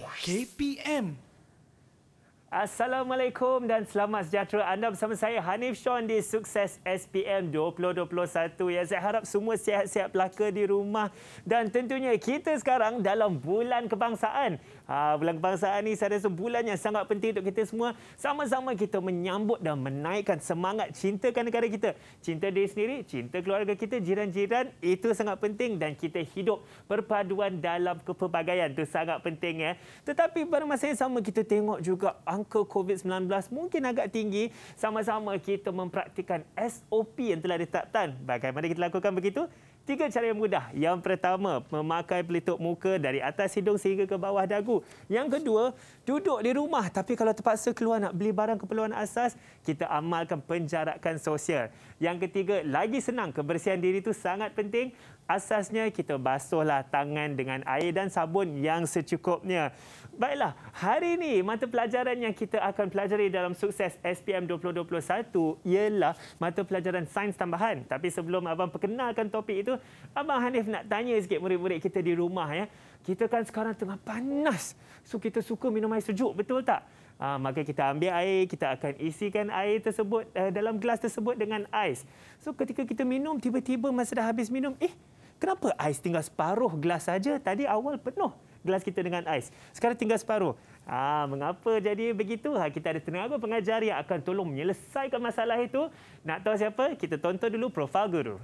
KPM. Assalamualaikum dan selamat sejahtera anda bersama saya Hanif Sean di Sukses SPM 2021. Ya, saya harap semua sihat-sihat pelaka di rumah dan tentunya kita sekarang dalam bulan kebangsaan. Ha, bulan Bangsa ini saya rasa bulan yang sangat penting untuk kita semua. Sama-sama kita menyambut dan menaikkan semangat cinta cintakan negara kita. Cinta diri sendiri, cinta keluarga kita, jiran-jiran itu sangat penting dan kita hidup perpaduan dalam kepelbagaian itu sangat penting. ya. Tetapi pada masa yang sama kita tengok juga angka COVID-19 mungkin agak tinggi. Sama-sama kita mempraktikan SOP yang telah ditetapkan. Bagaimana kita lakukan begitu? Tiga cara yang mudah. Yang pertama, memakai pelitup muka dari atas hidung sehingga ke bawah dagu. Yang kedua, duduk di rumah tapi kalau terpaksa keluar nak beli barang keperluan asas, kita amalkan penjarakan sosial. Yang ketiga, lagi senang kebersihan diri itu sangat penting asasnya kita basuhlah tangan dengan air dan sabun yang secukupnya. Baiklah, hari ini mata pelajaran yang kita akan pelajari dalam sukses SPM 2021 ialah mata pelajaran sains tambahan. Tapi sebelum Abang perkenalkan topik itu, Abang Hanif nak tanya sikit murid-murid kita di rumah. ya. Kita kan sekarang tengah panas, so kita suka minum air sejuk, betul tak? Ha, maka kita ambil air, kita akan isikan air tersebut eh, dalam gelas tersebut dengan ais. So ketika kita minum, tiba-tiba masa dah habis minum, eh kenapa ais tinggal separuh gelas saja? Tadi awal penuh gelas kita dengan ais. Sekarang tinggal separuh. Ah, mengapa jadi begitu? Ha, kita ada tenaga pengajar yang akan tolong menyelesaikan masalah itu. Nak tahu siapa? Kita tonton dulu profil guru.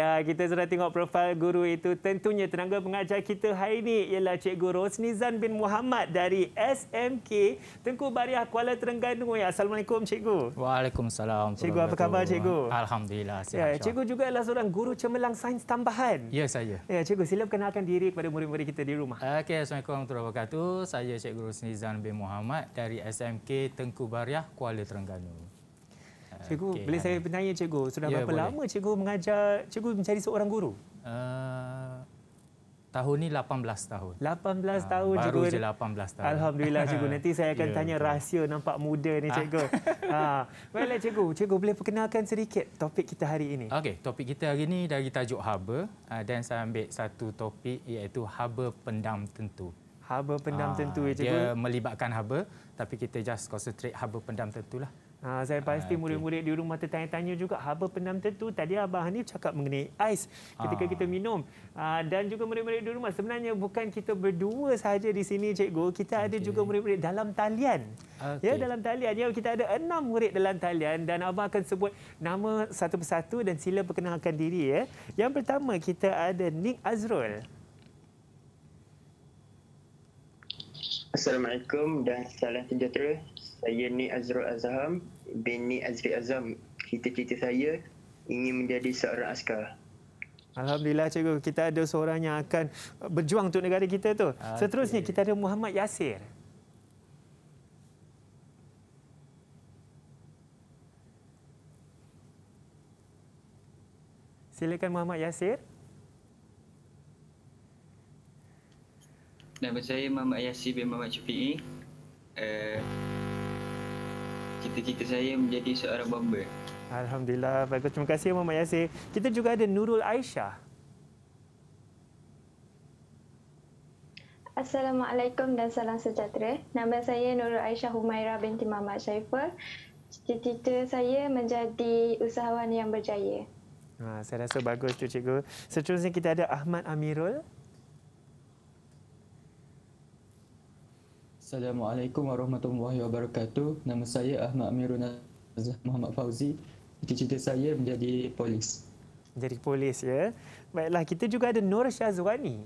Ya, kita sudah tengok profil guru itu. Tentunya tenaga pengajar kita hari ini ialah Cikgu Rosnizan bin Muhammad dari SMK Tengku Bariah Kuala Terengganu. Ya, Assalamualaikum, Cikgu. Waalaikumsalam. Cikgu, apa khabar, Cikgu? Alhamdulillah, Ya, Cikgu juga adalah seorang guru cemerlang sains tambahan. Ya, saya. Ya, Cikgu, sila perkenalkan diri kepada murid-murid kita di rumah. Okay, Assalamualaikum warahmatullahi wabarakatuh. Saya Cikgu Rosnizan bin Muhammad dari SMK Tengku Bariah Kuala Terengganu. Cikgu, okay. boleh saya bertanya cikgu, sudah ya, berapa boleh. lama cikgu mengajar, cikgu mencari seorang guru? Uh, tahun ni 18 tahun. 18 ah, tahun uh, baru cikgu. Baru je 18 tahun. Alhamdulillah cikgu, nanti saya akan ya, tanya betul. rahsia nampak muda ni ah. cikgu. ha. Baiklah cikgu, cikgu boleh perkenalkan sedikit topik kita hari ini. Okey, topik kita hari ini dari tajuk haba uh, dan saya ambil satu topik iaitu haba pendam tentu. Haba pendam tentu ya cikgu. Dia melibatkan haba tapi kita just concentrate haba pendam tentulah. Ha, saya ah, pasti ha, murid-murid di rumah tertanya-tanya juga haba penam tentu tadi Abah Hanif cakap mengenai ais ketika ha. kita minum ha, dan juga murid-murid di rumah sebenarnya bukan kita berdua sahaja di sini cikgu kita okay. ada juga murid-murid dalam talian okay. ya dalam talian ya kita ada enam murid dalam talian dan Abah akan sebut nama satu persatu dan sila perkenalkan diri ya yang pertama kita ada Nick Azrul Assalamualaikum dan salam sejahtera saya ni Azrul Azham bin ni Azri Azam. Cita-cita saya ingin menjadi seorang askar. Alhamdulillah cikgu kita ada seorang yang akan berjuang untuk negara kita tu. Okay. Ah, Seterusnya kita ada Muhammad Yasir. Silakan Muhammad Yasir. Nama saya Muhammad Yasir bin Muhammad Syafiq. Uh... Eh, cita-cita saya menjadi seorang bomber. Alhamdulillah. Bagus. Terima kasih, Mama Yasir. Kita juga ada Nurul Aisyah. Assalamualaikum dan salam sejahtera. Nama saya Nurul Aisyah Humaira binti Mama Syaifah. Cita-cita saya menjadi usahawan yang berjaya. Ha, saya rasa bagus tu cikgu. Seterusnya kita ada Ahmad Amirul. Assalamualaikum warahmatullahi wabarakatuh. Nama saya Ahmad Amirun Azhar Muhammad Fauzi. Cita-cita saya menjadi polis. Jadi polis ya. Baiklah, kita juga ada Nur Syazwani.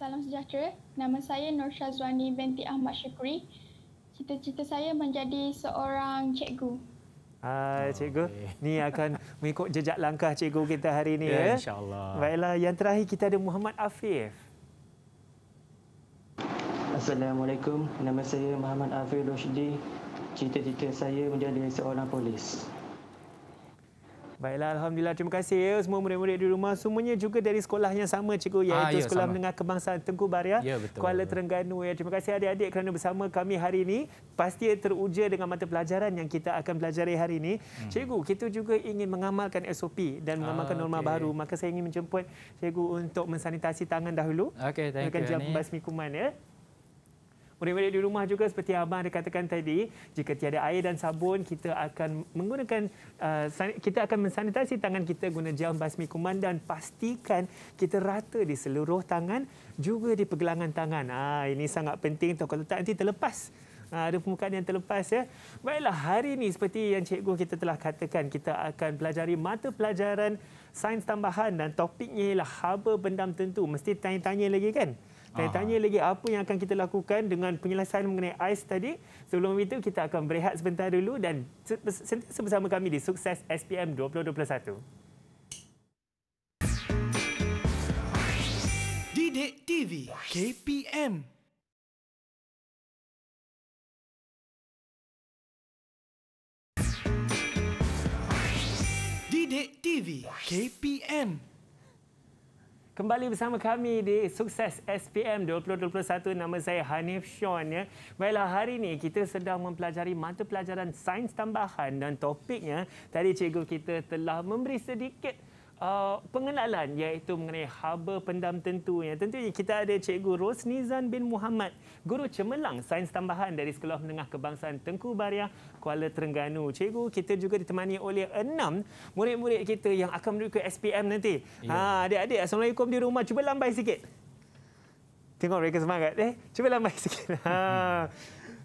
Salam sejahtera. Nama saya Nur Syazwani binti Ahmad Syukri. Cita-cita saya menjadi seorang cikgu. Ah, cikgu. Okay. Ni akan mengikut jejak langkah cikgu kita hari ini ya. ya. insya Baiklah, yang terakhir kita ada Muhammad Afif. Assalamualaikum. Nama saya Muhammad Afi Rosdi. Cita-cita saya menjadi seorang polis. Baiklah, Alhamdulillah. Terima kasih ya semua murid-murid di rumah. Semuanya juga dari sekolah yang sama, cikgu, ah, iaitu ah, ya, Sekolah sama. Menengah Kebangsaan Tengku Baria, ya, betul, Kuala betul. Terengganu. Ya. Terima kasih adik-adik kerana bersama kami hari ini. Pasti teruja dengan mata pelajaran yang kita akan pelajari hari ini. Hmm. Cikgu, kita juga ingin mengamalkan SOP dan mengamalkan ah, norma okay. baru. Maka saya ingin menjemput cikgu untuk mensanitasi tangan dahulu. Okay, terima kasih. Dengan jawab kuman. Ya. Mereka di rumah juga seperti abang ada katakan tadi jika tiada air dan sabun kita akan menggunakan uh, kita akan mensanitasi tangan kita guna gel basmi kuman dan pastikan kita rata di seluruh tangan juga di pergelangan tangan. Ah ini sangat penting tu kalau tak nanti terlepas ah, ada permukaan yang terlepas ya. Baiklah hari ini seperti yang cikgu kita telah katakan kita akan pelajari mata pelajaran sains tambahan dan topiknya ialah haba benda tentu mesti tanya-tanya lagi kan? Saya ah. tanya lagi apa yang akan kita lakukan dengan penyelesaian mengenai AIS tadi. Sebelum itu, kita akan berehat sebentar dulu dan sentiasa bersama kami di Sukses SPM 2021. TV TV KPM Didik TV KPM Kembali bersama kami di Sukses SPM 2021. Nama saya Hanif Sean. Ya. Baiklah, hari ini kita sedang mempelajari mata pelajaran sains tambahan dan topiknya. Tadi cikgu kita telah memberi sedikit uh, pengenalan iaitu mengenai haba pendam tentunya. Tentunya kita ada Cikgu Rosnizan bin Muhammad, guru cemerlang sains tambahan dari Sekolah Menengah Kebangsaan Tengku Bariah, Kuala Terengganu. Cikgu, kita juga ditemani oleh enam murid-murid kita yang akan menuju ke SPM nanti. Ya. Ha, adik-adik, Assalamualaikum di rumah. Cuba lambai sikit. Tengok mereka semangat. Eh? Cuba lambai sikit. Ha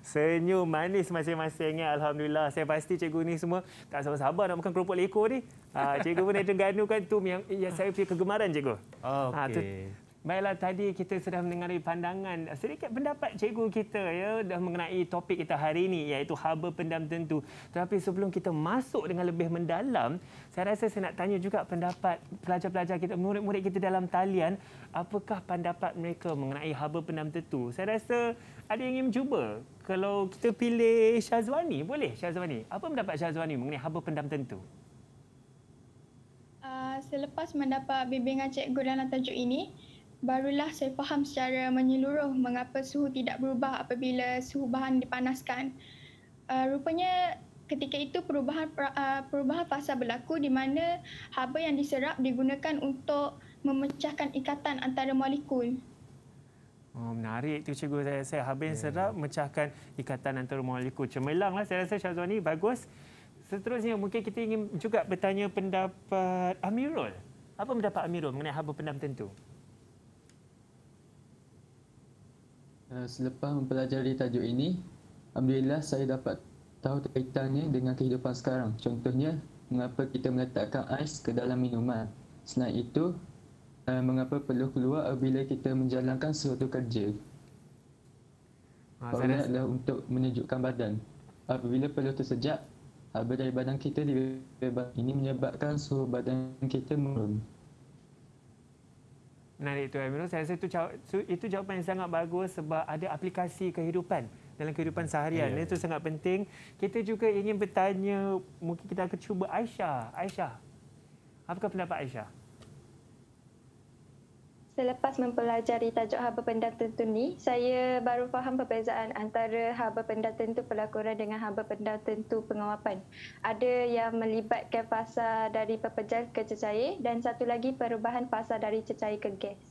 senyum manis masing-masing. Ya. Alhamdulillah. Saya pasti cikgu ni semua tak sabar-sabar nak makan keropok leko ni. Ha, cikgu pun ada ganu kan tu yang, ya saya punya kegemaran cikgu. Oh, okay. ha, tu, Baiklah tadi kita sudah mendengar pandangan sedikit pendapat cikgu kita ya dah mengenai topik kita hari ini iaitu haba pendam tentu. Tetapi sebelum kita masuk dengan lebih mendalam, saya rasa saya nak tanya juga pendapat pelajar-pelajar kita, murid-murid kita dalam talian, apakah pendapat mereka mengenai haba pendam tentu? Saya rasa ada yang ingin cuba kalau kita pilih Syazwani, boleh Syazwani? Apa mendapat Syazwani mengenai haba pendam tentu? Uh, selepas mendapat bimbingan cikgu dalam tajuk ini, barulah saya faham secara menyeluruh mengapa suhu tidak berubah apabila suhu bahan dipanaskan. Uh, rupanya ketika itu perubahan ah, perubahan fasa berlaku di mana haba yang diserap digunakan untuk memecahkan ikatan antara molekul. Oh, menarik tu cikgu saya rasa. Habis yeah. Ya. serap mecahkan ikatan antara molekul. Cemilang lah saya rasa Syazwani. Bagus. Seterusnya mungkin kita ingin juga bertanya pendapat Amirul. Apa pendapat Amirul mengenai haba pendam tentu? Eh, selepas mempelajari tajuk ini, Alhamdulillah saya dapat tahu kaitannya dengan kehidupan sekarang. Contohnya, mengapa kita meletakkan ais ke dalam minuman. Selain itu, Eh, mengapa perlu keluar apabila kita menjalankan suatu kerja. Ha, saya adalah untuk menunjukkan badan. Apabila perlu tersejak, haba dari badan kita dibebaskan. Ini menyebabkan suhu badan kita menurun. Nah itu, Amirul. Saya rasa itu, itu jawapan yang sangat bagus sebab ada aplikasi kehidupan dalam kehidupan seharian. Ya. Itu sangat penting. Kita juga ingin bertanya, mungkin kita akan cuba Aisyah. Aisyah, apakah pendapat Aisyah? Selepas mempelajari tajuk haba benda tentu ni, saya baru faham perbezaan antara haba benda tentu pelakuran dengan haba benda tentu penguapan. Ada yang melibatkan fasa dari pepejal ke cecair dan satu lagi perubahan fasa dari cecair ke gas.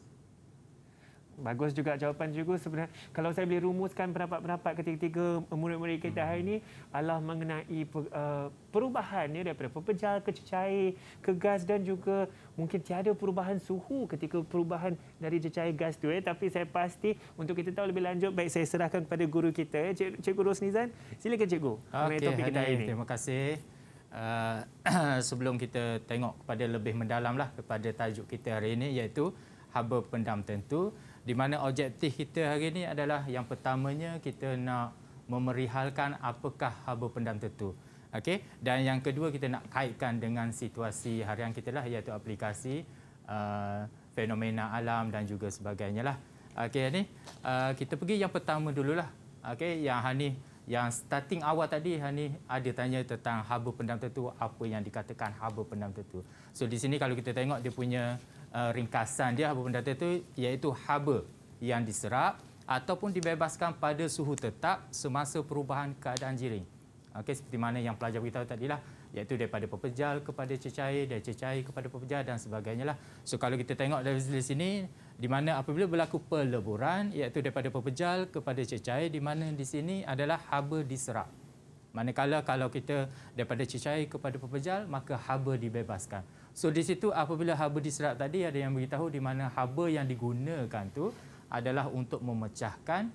Bagus juga jawapan juga sebenarnya. Kalau saya boleh rumuskan pendapat-pendapat ketiga-tiga murid-murid kita hmm. hari ini adalah mengenai eh, perubahan ya, daripada pepejal ke cecair ke gas dan juga mungkin tiada perubahan suhu ketika perubahan dari cecair gas itu. Ya. Eh. Tapi saya pasti untuk kita tahu lebih lanjut, baik saya serahkan kepada guru kita, ya. Cik, Cikgu Rosnizan. Silakan Cikgu. Okey, topik kita hari ini. terima kasih. Uh, sebelum kita tengok kepada lebih mendalamlah kepada tajuk kita hari ini iaitu haba pendam tentu di mana objektif kita hari ini adalah yang pertamanya kita nak memerihalkan apakah haba pendam tertu. Okey, dan yang kedua kita nak kaitkan dengan situasi harian kita lah iaitu aplikasi uh, fenomena alam dan juga sebagainya lah. Okey, ni uh, kita pergi yang pertama dululah. Okey, yang Hani yang starting awal tadi Hani ada tanya tentang haba pendam tertu apa yang dikatakan haba pendam tertu. So di sini kalau kita tengok dia punya uh, ringkasan dia apa benda itu iaitu haba yang diserap ataupun dibebaskan pada suhu tetap semasa perubahan keadaan jiring. Okey seperti mana yang pelajar kita tadi lah iaitu daripada pepejal kepada cecair dan cecair kepada pepejal dan sebagainya lah. So kalau kita tengok dari sini di mana apabila berlaku peleburan iaitu daripada pepejal kepada cecair di mana di sini adalah haba diserap. Manakala kalau kita daripada cecair kepada pepejal maka haba dibebaskan. So di situ apabila harbor diserap tadi ada yang beritahu di mana harbor yang digunakan tu adalah untuk memecahkan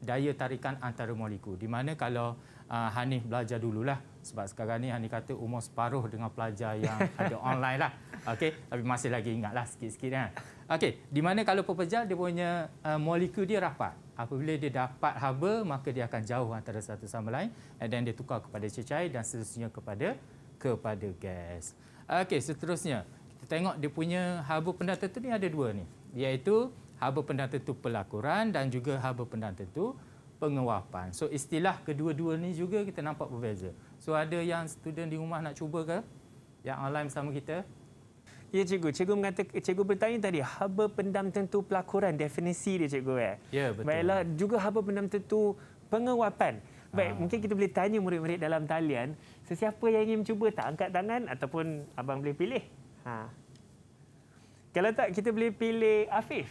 daya tarikan antara molekul. Di mana kalau uh, Hanif belajar dululah sebab sekarang ni Hanif kata umur separuh dengan pelajar yang ada online lah. Okey, tapi masih lagi ingatlah sikit-sikit kan. Okey, di mana kalau pepejal dia punya uh, molekul dia rapat. Apabila dia dapat haba maka dia akan jauh antara satu sama lain dan dia tukar kepada cecair dan seterusnya kepada kepada gas. Ah, okey, seterusnya. Kita tengok dia punya haba pendana tentu ni ada dua ni. Iaitu haba pendana tentu pelakuran dan juga haba pendana tentu penguapan. So istilah kedua-dua ni juga kita nampak berbeza. So ada yang student di rumah nak cuba ke? Yang online bersama kita? Ya cikgu, cikgu mengata cikgu bertanya tadi haba pendam tentu pelakuran definisi dia cikgu eh. Ya yeah, betul. Baiklah juga haba pendam tentu penguapan. Baik, ha. mungkin kita boleh tanya murid-murid dalam talian Sesiapa yang ingin cuba tak angkat tangan ataupun abang boleh pilih. Ha. Kalau tak kita boleh pilih Afif.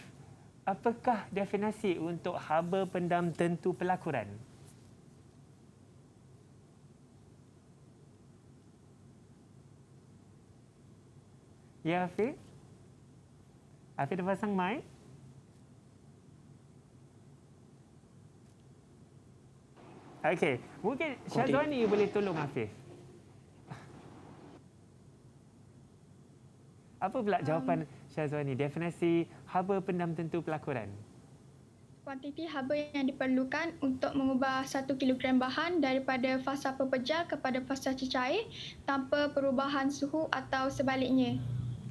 Apakah definisi untuk haba pendam tentu pelakuran? Ya Afif. Afif dah pasang mic. Okey, mungkin Syazwani boleh tolong Afif. Apa pula jawapan um, Syazwani? Definisi haba pendam tentu pelakuran? Kuantiti haba yang diperlukan untuk mengubah satu kilogram bahan daripada fasa pepejal kepada fasa cecair tanpa perubahan suhu atau sebaliknya.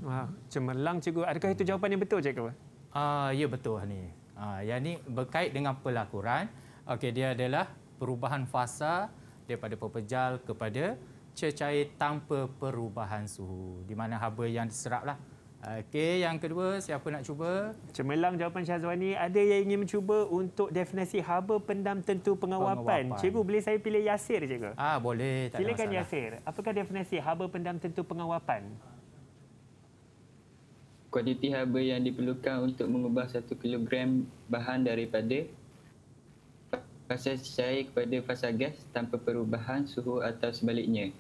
Wah, cemerlang cikgu. Adakah itu jawapan yang betul cikgu? Ah, uh, ya betul ni. Ah, uh, yang ni berkait dengan pelakuran. Okey, dia adalah perubahan fasa daripada pepejal kepada cecair tanpa perubahan suhu. Di mana haba yang diserap lah. Okey, yang kedua, siapa nak cuba? Cemelang jawapan Syazwani. Ada yang ingin mencuba untuk definisi haba pendam tentu pengawapan? pengawapan. Cikgu, boleh saya pilih Yasir, cikgu? Ah, boleh. Tak Silakan ada Yasir. Apakah definisi haba pendam tentu pengawapan? Kuantiti haba yang diperlukan untuk mengubah satu kilogram bahan daripada fasa cair kepada fasa gas tanpa perubahan suhu atau sebaliknya.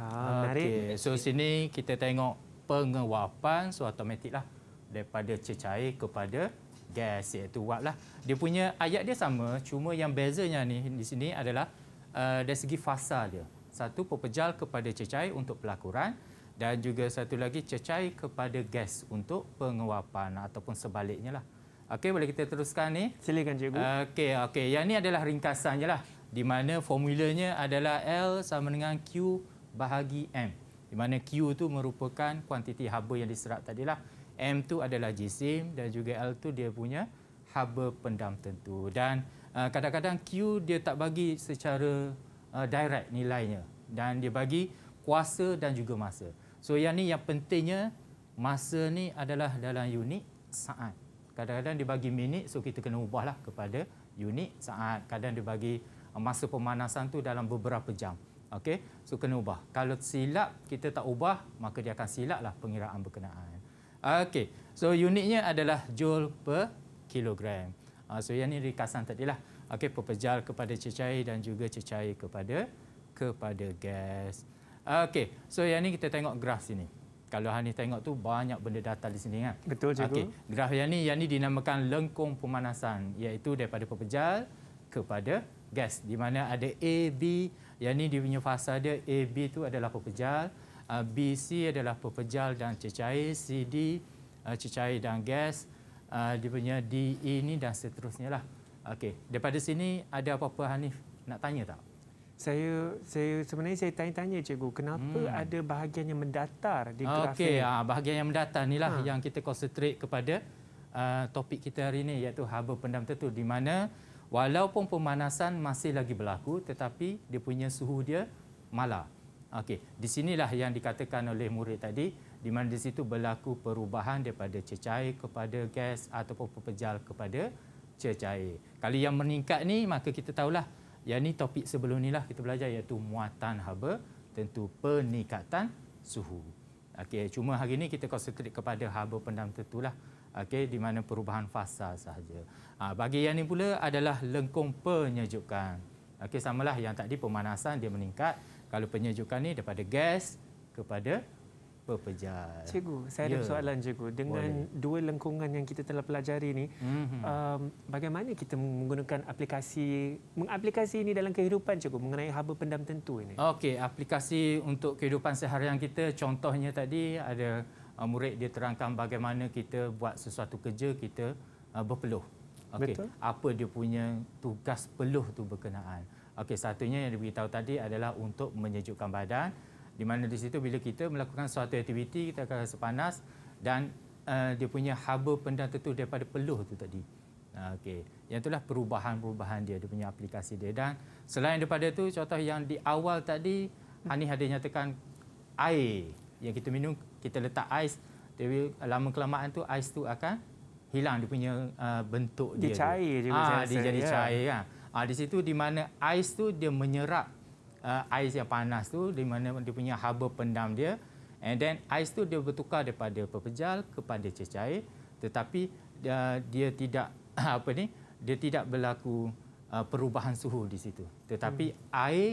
Ah, ah, menarik. Okay. So sini kita tengok penguapan so automatik lah daripada cecair kepada gas iaitu wap lah. Dia punya ayat dia sama cuma yang bezanya ni di sini adalah uh, dari segi fasa dia. Satu pepejal kepada cecair untuk pelakuran dan juga satu lagi cecair kepada gas untuk penguapan ataupun sebaliknya lah. Okey boleh kita teruskan ni? Silakan cikgu. Okey okey yang ni adalah ringkasannya lah di mana formulanya adalah L sama dengan Q bahagi M. Di mana Q tu merupakan kuantiti haba yang diserap lah M tu adalah jisim dan juga L tu dia punya haba pendam tentu. Dan uh, kadang-kadang Q dia tak bagi secara uh, direct nilainya. Dan dia bagi kuasa dan juga masa. So yang ni yang pentingnya masa ni adalah dalam unit saat. Kadang-kadang dia bagi minit so kita kena ubahlah kepada unit saat. Kadang dia bagi uh, masa pemanasan tu dalam beberapa jam. Okey, so kena ubah. Kalau silap kita tak ubah, maka dia akan silaplah pengiraan berkenaan. Okey, so unitnya adalah joule per kilogram. Ah, so yang ini rikasan tadi lah. Okey, pepejal kepada cecair dan juga cecair kepada kepada gas. Okey, so yang ini kita tengok graf sini. Kalau Hani tengok tu banyak benda data di sini kan? Betul cikgu. Okey, graf yang ini yang ini dinamakan lengkung pemanasan iaitu daripada pepejal kepada gas di mana ada A, B, yang ni dia punya fasa dia A, B tu adalah pepejal uh, B, C adalah pepejal dan cecair C, D uh, cecair dan gas uh, Dia punya D, E ni dan seterusnya lah Okey, daripada sini ada apa-apa Hanif nak tanya tak? Saya saya sebenarnya saya tanya-tanya cikgu kenapa hmm. ada bahagian yang mendatar di grafik. Okey, ha, bahagian yang mendatar inilah ha. yang kita konsentrate kepada uh, topik kita hari ini iaitu haba pendam tertutup di mana Walaupun pemanasan masih lagi berlaku tetapi dia punya suhu dia malah. Okey, di sinilah yang dikatakan oleh murid tadi di mana di situ berlaku perubahan daripada cecair kepada gas ataupun pepejal kepada cecair. Kali yang meningkat ni maka kita tahulah yang ni topik sebelum ni lah kita belajar iaitu muatan haba tentu peningkatan suhu. Okey, cuma hari ini kita konsentrik kepada haba pendam tertulah okey di mana perubahan fasa sahaja. Ha, bagi yang ini pula adalah lengkung penyejukan. Okey lah yang tadi pemanasan dia meningkat kalau penyejukan ni daripada gas kepada pepejal. Cikgu, saya ada ya. soalan cikgu dengan Boleh. dua lengkungan yang kita telah pelajari ini, mm-hmm. um, bagaimana kita menggunakan aplikasi mengaplikasi ini dalam kehidupan cikgu mengenai haba pendam tentu ini. Okey, aplikasi untuk kehidupan seharian kita contohnya tadi ada uh, murid dia terangkan bagaimana kita buat sesuatu kerja kita uh, berpeluh. Okey, apa dia punya tugas peluh tu berkenaan. Okey, satunya yang diberitahu tadi adalah untuk menyejukkan badan di mana di situ bila kita melakukan suatu aktiviti kita akan rasa panas dan uh, dia punya haba benda tertentu daripada peluh tu tadi. Okey, yang itulah perubahan-perubahan dia, dia punya aplikasi dia dan selain daripada itu contoh yang di awal tadi Hani ada nyatakan air yang kita minum kita letak ais tapi lama kelamaan tu ais tu akan hilang dia punya uh, bentuk dia ah, ya. cair dia, ya. juga ha, dia jadi yeah. cair kan ha, di situ di mana ais tu dia menyerap uh, ais yang panas tu di mana dia punya haba pendam dia and then ais tu dia bertukar daripada pepejal kepada cecair tetapi dia, uh, dia tidak apa ni dia tidak berlaku uh, perubahan suhu di situ tetapi hmm. air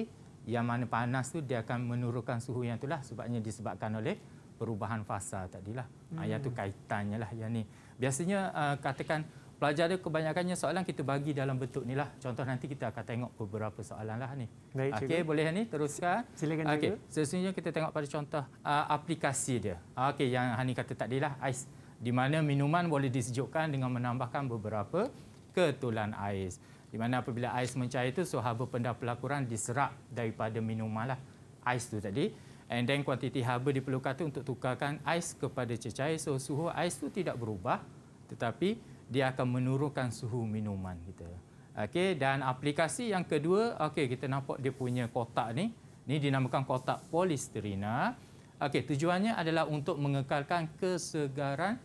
yang mana panas tu dia akan menurunkan suhu yang itulah sebabnya disebabkan oleh perubahan fasa tadilah. Hmm. Yang tu hmm. kaitannya lah yang ni. Biasanya uh, katakan pelajar dia kebanyakannya soalan kita bagi dalam bentuk ni lah. Contoh nanti kita akan tengok beberapa soalan lah ni. Baik, okay, cikgu. boleh ni teruskan. Silakan cikgu. Okay, sesungguhnya kita tengok pada contoh uh, aplikasi dia. Okay, yang Hani kata tadi lah, ais. Di mana minuman boleh disejukkan dengan menambahkan beberapa ketulan ais. Di mana apabila ais mencair itu, suhaba pendah pelakuran diserap daripada minuman lah. Ais tu tadi. And then kuantiti haba diperlukan tu untuk tukarkan ais kepada cecair. So suhu ais tu tidak berubah tetapi dia akan menurunkan suhu minuman kita. Okey dan aplikasi yang kedua, okey kita nampak dia punya kotak ni. Ni dinamakan kotak polisterina. Okey, tujuannya adalah untuk mengekalkan kesegaran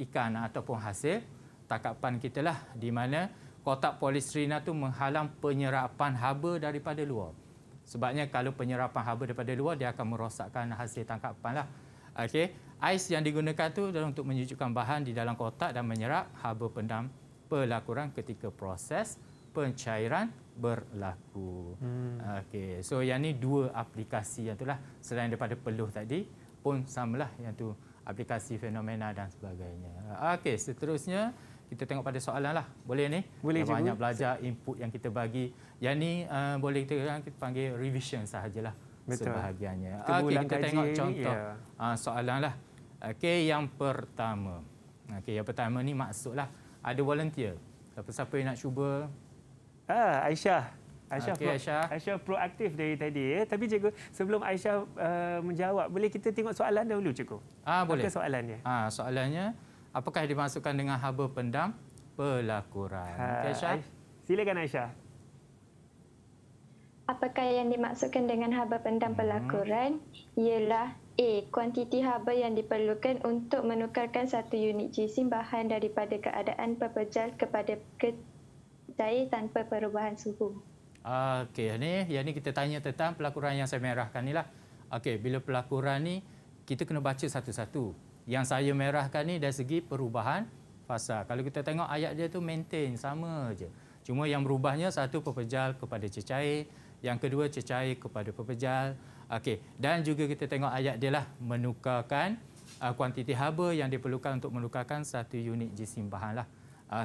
ikan ataupun hasil takapan kita lah di mana kotak polisterina tu menghalang penyerapan haba daripada luar. Sebabnya kalau penyerapan haba daripada luar dia akan merosakkan hasil tangkapan lah. Okey, ais yang digunakan tu adalah untuk menyucikan bahan di dalam kotak dan menyerap haba pendam pelakuran ketika proses pencairan berlaku. Hmm. Okey, so yang ni dua aplikasi yang itulah selain daripada peluh tadi pun samalah yang tu aplikasi fenomena dan sebagainya. Okey, seterusnya kita tengok pada soalan lah. Boleh ni? Boleh je. Banyak belajar input yang kita bagi. Yang ni uh, boleh kita, uh, kita panggil revision sahajalah. Betul. Sebahagiannya. Ah, okey, kita tengok contoh yeah. Ya. uh, soalan lah. Okay yang pertama. okay yang pertama ni maksudlah ada volunteer. Siapa-siapa yang nak cuba? Ah, Aisyah. Aisyah, okay, pro, Aisyah. Aisyah proaktif dari tadi. Eh. Tapi cikgu, sebelum Aisyah uh, menjawab, boleh kita tengok soalan dahulu cikgu? Ah, boleh. Apa soalannya? Ah, soalannya, apakah dimasukkan dengan haba pendam pelakuran? Okay, Aisyah. Silakan Aisyah. Apakah yang dimaksudkan dengan haba pendam hmm. pelakuran ialah A. Kuantiti haba yang diperlukan untuk menukarkan satu unit jisim bahan daripada keadaan pepejal kepada cair tanpa perubahan suhu. Okey, ini, yang ini kita tanya tentang pelakuran yang saya merahkan ini lah. Okey, bila pelakuran ni kita kena baca satu-satu yang saya merahkan ni dari segi perubahan fasa. Kalau kita tengok ayat dia tu maintain sama aja. Cuma yang berubahnya satu pepejal kepada cecair, yang kedua cecair kepada pepejal. Okey, dan juga kita tengok ayat dia lah menukarkan uh, kuantiti haba yang diperlukan untuk menukarkan satu unit jisim bahan lah.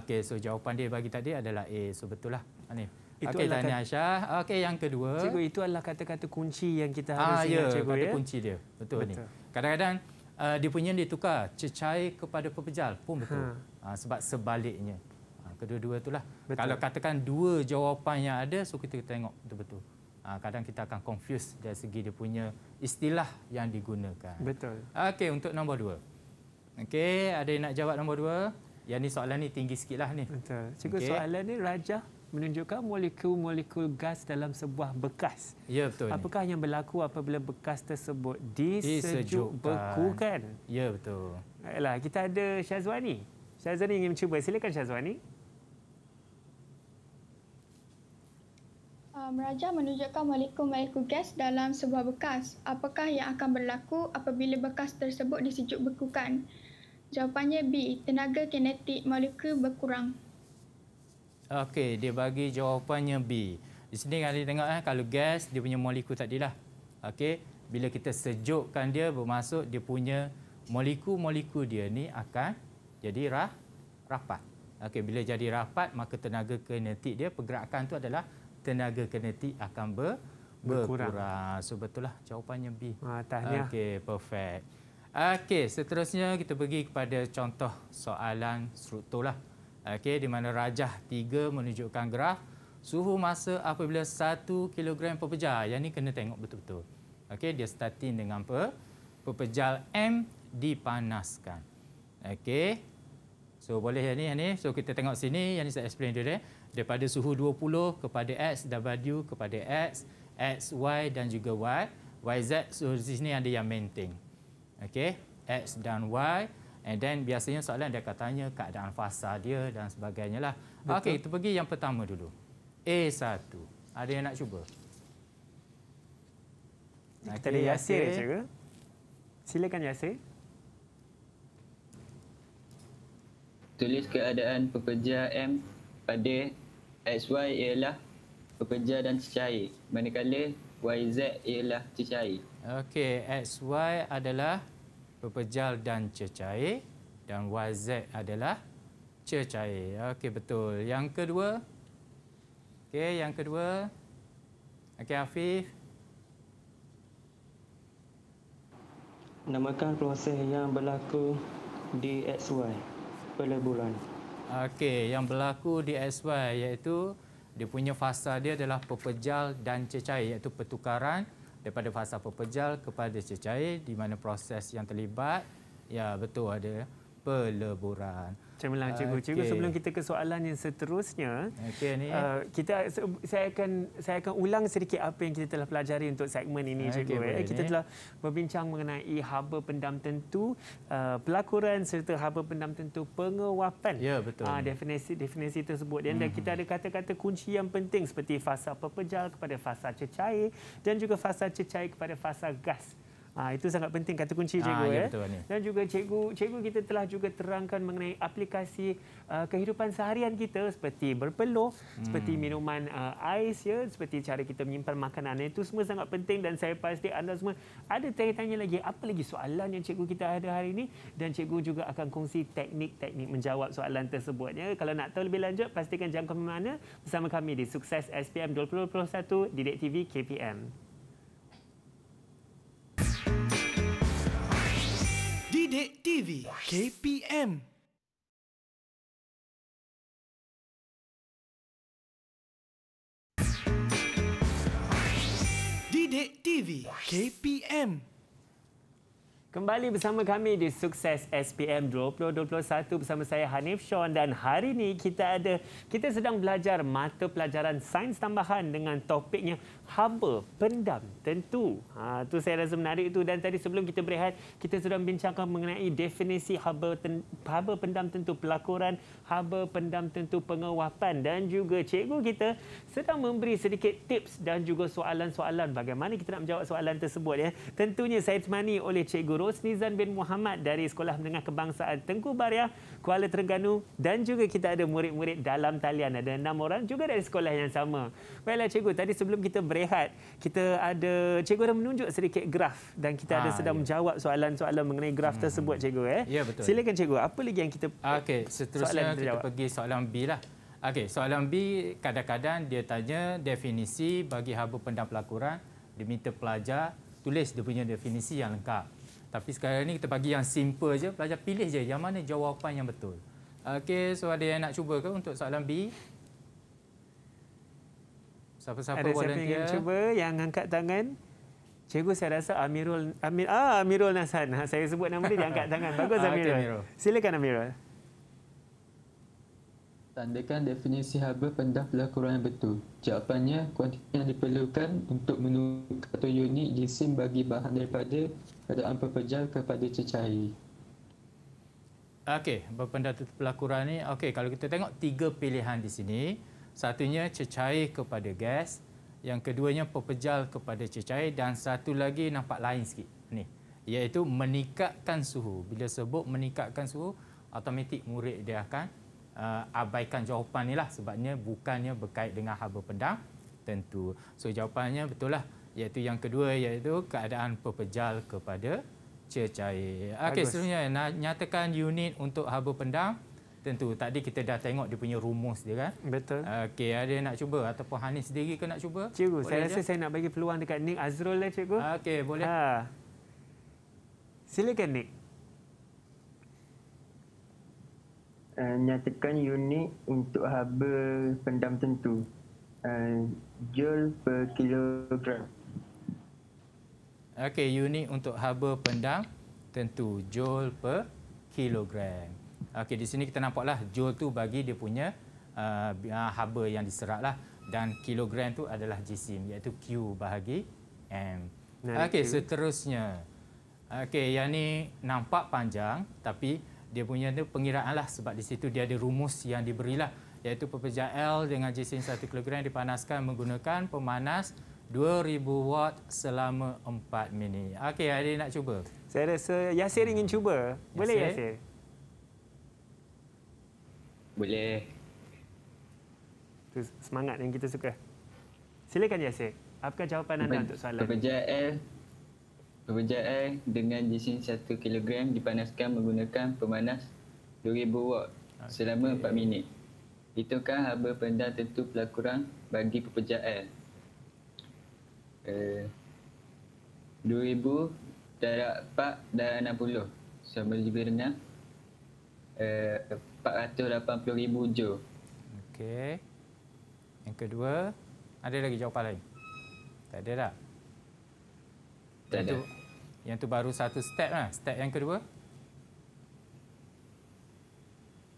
Okey, so jawapan dia bagi tadi adalah A, so betul lah. Ani. Okey, tanya Aisyah. Okey, yang kedua. Cikgu, itu adalah kata-kata kunci yang kita harus ah, ya, ingat, ya, Cikgu. Kata ya, kata kunci dia. Betul, betul. ni. Kadang-kadang uh, dia punya dia tukar cecair kepada pepejal pun betul ha. uh, sebab sebaliknya uh, kedua-dua itulah betul. kalau katakan dua jawapan yang ada so kita tengok betul-betul uh, ah, kadang kita akan confuse dari segi dia punya istilah yang digunakan betul okey untuk nombor dua okey ada yang nak jawab nombor dua yang ni soalan ni tinggi sikit ni. Betul. Cikgu okay. soalan ni Rajah menunjukkan molekul-molekul gas dalam sebuah bekas. Ya betul. Apakah yang berlaku apabila bekas tersebut disejuk bekukan? Ya betul. Baiklah, kita ada Syazwani. Syazwani ingin mencuba, Silakan Syazwani. Ah, Meraja menunjukkan molekul-molekul gas dalam sebuah bekas. Apakah yang akan berlaku apabila bekas tersebut disejuk bekukan? Jawapannya B. Tenaga kinetik molekul berkurang. Okey, dia bagi jawapannya B. Di sini kali tengok eh kalau gas dia punya molekul tadilah. Okey, bila kita sejukkan dia bermaksud dia punya molekul-molekul dia ni akan jadi rah, rapat. Okey, bila jadi rapat maka tenaga kinetik dia pergerakan tu adalah tenaga kinetik akan ber, berkurang. berkurang. So betul lah jawapannya B. Ah, Okey, perfect. Okey, seterusnya kita pergi kepada contoh soalan struktur lah okey di mana rajah 3 menunjukkan graf suhu masa apabila 1 kg pepejal yang ni kena tengok betul-betul okey dia starting dengan apa pepejal M dipanaskan okey so boleh yang ni yang ni so kita tengok sini yang ni saya explain dulu eh daripada suhu 20 kepada x w kepada x x y dan juga y yz so di sini ada yang maintain okey x dan y And then biasanya soalan dia akan tanya keadaan fasa dia dan sebagainya lah. Okey, itu pergi yang pertama dulu. A1. Ada yang nak cuba? Okay, kita ada Yasir okay. je. Silakan Yasir. Tulis keadaan pekerja M pada XY ialah pekerja dan cecair. Manakala YZ ialah cecair. Okey, XY adalah pepejal dan cecair dan YZ adalah cecair. Okey betul. Yang kedua. Okey, yang kedua. Okey Afif. Namakan proses yang berlaku di XY peleburan. Okey, yang berlaku di XY iaitu dia punya fasa dia adalah pepejal dan cecair iaitu pertukaran daripada fasa pepejal kepada cecair di mana proses yang terlibat ya betul ada peleburan cemerlang cikgu. Okay. Cikgu sebelum kita ke soalan yang seterusnya, okay, ni. Uh, kita saya akan saya akan ulang sedikit apa yang kita telah pelajari untuk segmen ini okay, cikgu. Eh. Kita telah berbincang mengenai haba pendam tentu uh, pelakuran serta haba pendam tentu penguapan. Ya betul. Uh, definisi definisi tersebut dan, mm-hmm. dan kita ada kata-kata kunci yang penting seperti fasa pepejal kepada fasa cecair dan juga fasa cecair kepada fasa gas. Ha, itu sangat penting kata kunci ah, cikgu ha, ya. Eh. Betul, Dan juga cikgu, cikgu kita telah juga terangkan mengenai aplikasi uh, kehidupan seharian kita seperti berpeluh, hmm. seperti minuman uh, ais ya, seperti cara kita menyimpan makanan itu semua sangat penting dan saya pasti anda semua ada tanya-tanya lagi apa lagi soalan yang cikgu kita ada hari ini dan cikgu juga akan kongsi teknik-teknik menjawab soalan tersebut ya. Kalau nak tahu lebih lanjut pastikan jangkau mana bersama kami di Sukses SPM 2021 di TV KPM. Bidik TV KPM Bidik TV KPM Kembali bersama kami di Sukses SPM 2021 bersama saya Hanif Sean dan hari ini kita ada kita sedang belajar mata pelajaran sains tambahan dengan topiknya hamba, pendam tentu. Ha, tu saya rasa menarik itu dan tadi sebelum kita berehat, kita sudah membincangkan mengenai definisi hamba, ten, hamba pendam tentu pelakuran hamba pendam tentu pengawasan dan juga cikgu kita sedang memberi sedikit tips dan juga soalan-soalan bagaimana kita nak menjawab soalan tersebut ya. Tentunya saya temani oleh Cikgu Rosnizan bin Muhammad dari Sekolah Menengah Kebangsaan Tengku Bariah, Kuala Terengganu dan juga kita ada murid-murid dalam talian ada enam orang juga dari sekolah yang sama. Baiklah cikgu, tadi sebelum kita berehat, lihat kita ada cikgu dah menunjuk sedikit graf dan kita ha, ada ah, sedang yeah. menjawab soalan-soalan mengenai graf hmm. tersebut cikgu eh. Ya, betul. Silakan cikgu, apa lagi yang kita Okey, seterusnya kita jawab. pergi soalan B lah. Okey, soalan B kadang-kadang dia tanya definisi bagi haba pendam pelakuran, dia minta pelajar tulis dia punya definisi yang lengkap. Tapi sekarang ni kita bagi yang simple je, pelajar pilih je yang mana jawapan yang betul. Okey, so ada yang nak cuba ke untuk soalan B? Siapa-siapa ada siapa yang cuba yang angkat tangan? Cikgu saya rasa Amirul Amir ah Amirul Nasan. Ha, saya sebut nama dia, dia angkat tangan. Bagus ah, Amirul. Okay, Amirul. Silakan Amirul. Tandakan definisi haba pendah pelakuran yang betul. Jawapannya, kuantiti yang diperlukan untuk menunjuk atau unit jisim bagi bahan daripada keadaan pepejal kepada cecair. Okey, berpendah pelakuran ini. Okey, kalau kita tengok tiga pilihan di sini. Satunya cecair kepada gas, yang keduanya pepejal kepada cecair dan satu lagi nampak lain sikit. Ni, iaitu meningkatkan suhu. Bila sebut meningkatkan suhu, automatik murid dia akan uh, abaikan jawapan ni lah sebabnya bukannya berkait dengan haba pendang tentu. So jawapannya betul lah iaitu yang kedua iaitu keadaan pepejal kepada cecair. Okey, seterusnya nyatakan unit untuk haba pendang tentu tadi kita dah tengok dia punya rumus dia kan betul ah, okey ada nak cuba ataupun Hanis sendiri ke nak cuba cikgu boleh saya je? rasa saya nak bagi peluang dekat Nick Azrul lah cikgu ah, okey boleh ha. silakan Nick Uh, nyatakan unit untuk haba pendam tentu uh, joule per kilogram. Okey, unit untuk haba pendam tentu joule per kilogram. Okey di sini kita nampaklah joule tu bagi dia punya uh, ah, haba yang diseraklah dan kilogram tu adalah jisim iaitu Q bahagi M. Okey seterusnya. Okey yang ni nampak panjang tapi dia punya tu lah sebab di situ dia ada rumus yang diberilah iaitu pepejaan L dengan jisim 1 kilogram dipanaskan menggunakan pemanas 2000 watt selama 4 minit. Okey, ada nak cuba? Saya rasa Yasir ingin cuba. Boleh Yasir? Yasir? Boleh. tu semangat yang kita suka. Silakan Yasir. Apakah jawapan anda Pem- untuk soalan? Pemberjaan Pemberjaan dengan jisim 1 kg dipanaskan menggunakan pemanas 2000 watt okay. selama 4 minit. Itukah haba benda tentu pelakuran bagi pepejaan. Uh, 2000 darab 4 darab 60 sama lebih rendah. Eh, 480,000 je. Okey. Yang kedua, ada lagi jawapan lain? Tak ada dah. Tak ada. Yang tu baru satu step lah. Step yang kedua.